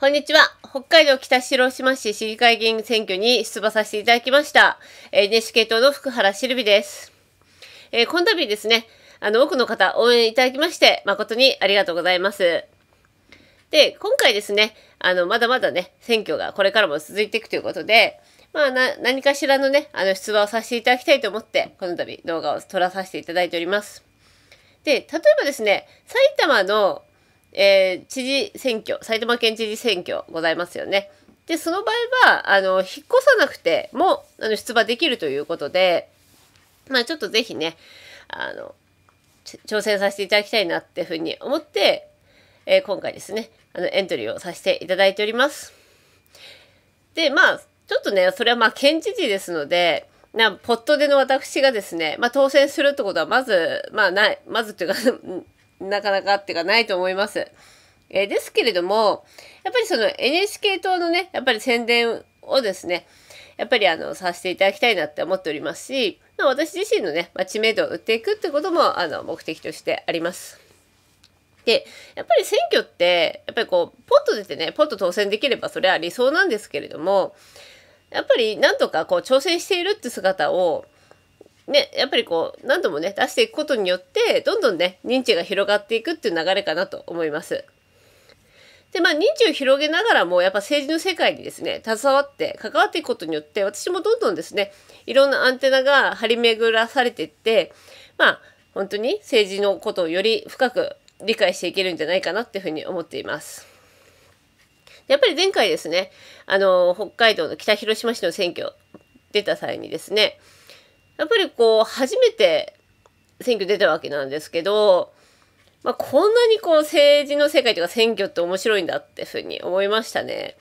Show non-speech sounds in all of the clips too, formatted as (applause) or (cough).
こんにちは。北海道北広島市市議会議員選挙に出馬させていただきました。NHK 党の福原しるびです。えー、この度ですね、あの、多くの方応援いただきまして、誠にありがとうございます。で、今回ですね、あの、まだまだね、選挙がこれからも続いていくということで、まあ、な、何かしらのね、あの、出馬をさせていただきたいと思って、この度動画を撮らさせていただいております。で、例えばですね、埼玉のえー、知事選挙、埼玉県知事選挙ございますよね。で、その場合は、あの、引っ越さなくても、あの、出馬できるということで、まあ、ちょっとぜひね、あの、挑戦させていただきたいなっていうふうに思って、えー、今回ですね、あの、エントリーをさせていただいております。で、まあ、ちょっとね、それはまあ、県知事ですので、な、ポットでの私がですね、まあ、当選するってことはまず、まあ、ない、まずっていうかなかなかっていうかないと思います。えー、ですけれども、やっぱりその NHK 党のね、やっぱり宣伝をですね、やっぱりあの、させていただきたいなって思っておりますし、まあ、私自身のね、まあ、知名度を売っていくってことも、あの、目的としてあります。で、やっぱり選挙って、やっぱりこう、ポッと出てね、ポッと当選できればそれは理想なんですけれども、やっぱりなんとかこう挑戦しているって姿をね、やっぱりこう、何度もね、出していくことによって、どんどんね、認知が広がっていくっていう流れかなと思います。で、まあ、認知を広げながらも、やっぱ政治の世界にですね、携わって、関わっていくことによって、私もどんどんですね、いろんなアンテナが張り巡らされていって、まあ、本当に政治のことをより深く理解していけるんじゃないかなっていうふうに思っています。やっぱり前回ですね、あの、北海道の北広島市の選挙出た際にですね、やっぱりこう、初めて選挙出たわけなんですけど、まあ、こんなにこう、政治の世界とか選挙って面白いんだってふうに思いましたね。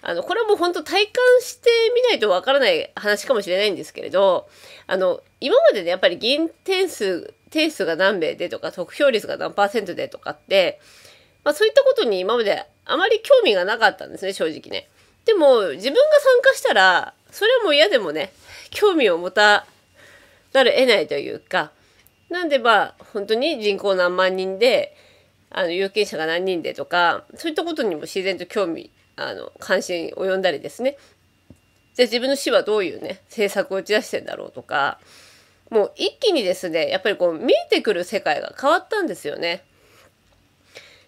あの、これはもう本当体感してみないとわからない話かもしれないんですけれど、あの、今までね、やっぱり議員定数、定数が何名でとか、得票率が何パーセントでとかって、まあそういったことに今まであまり興味がなかったんですね、正直ね。でも、自分が参加したら、それはもう嫌でもね、興味を持たざる得ないというかなんでまあ本当に人口何万人であの有権者が何人でとかそういったことにも自然と興味あの関心及んだりですねじゃあ自分の市はどういうね政策を打ち出してんだろうとかもう一気にですねやっぱりこう見えてくる世界が変わったんですよね。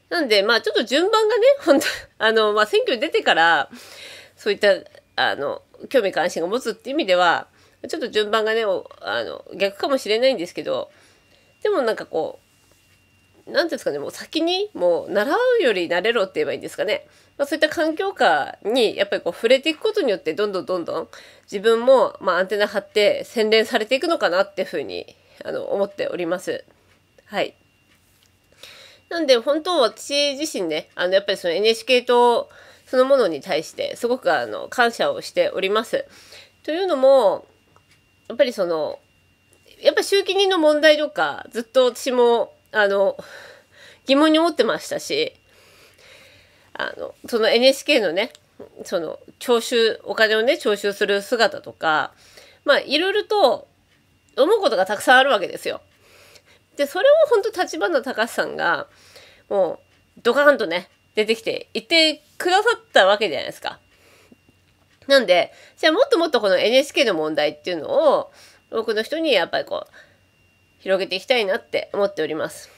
なんでまあちょっと順番がね本当 (laughs) あのまあ選挙に出てからそういったあの興味関心が持つっていう意味ではちょっと順番がねあの逆かもしれないんですけどでもなんかこう何てうんですかねもう先にもう習うより慣れろって言えばいいんですかね、まあ、そういった環境下にやっぱりこう触れていくことによってどんどんどんどん自分も、まあ、アンテナ張って洗練されていくのかなっていうふうにあの思っております。はいなんで本当私自身ねあのやっぱりその NHK とそのものに対してすごくあの感謝をしております。というのもやっぱりその、やっぱ集金人の問題とか、ずっと私も、あの、疑問に思ってましたし、あの、その NHK のね、その、徴収、お金をね、徴収する姿とか、まあ、いろいろと思うことがたくさんあるわけですよ。で、それを本当立花隆さんが、もう、ドカーンとね、出てきて、言ってくださったわけじゃないですか。なんで、じゃあもっともっとこの NHK の問題っていうのを、多くの人にやっぱりこう、広げていきたいなって思っております。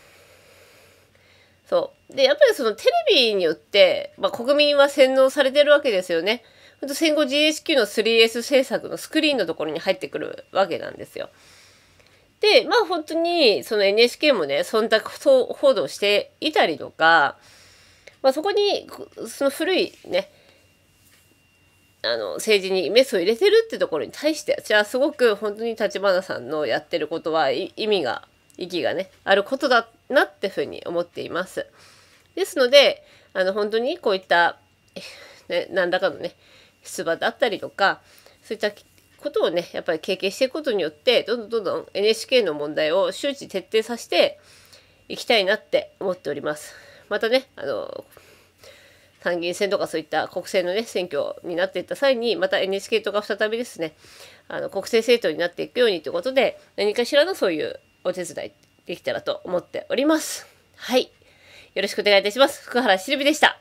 そう。で、やっぱりそのテレビによって、まあ、国民は洗脳されてるわけですよね。ほんと戦後 GHQ の 3S 政策のスクリーンのところに入ってくるわけなんですよ。で、まあ本当にその NHK もね、忖度報道していたりとか、まあそこに、その古いね、あの政治にメスを入れてるってところに対してじゃあすごく本当に立花さんのやってることは意味が意がねあることだなってふうに思っています。ですのであの本当にこういった、ね、何らかのね出馬だったりとかそういったことをねやっぱり経験していくことによってどんどんどんどん NHK の問題を周知徹底させていきたいなって思っております。またねあの参議院選とかそういった国政のね選挙になっていった際にまた NHK とか再びですねあの国政政党になっていくようにということで何かしらのそういうお手伝いできたらと思っております。はい。よろしくお願いいたします。福原しるびでした。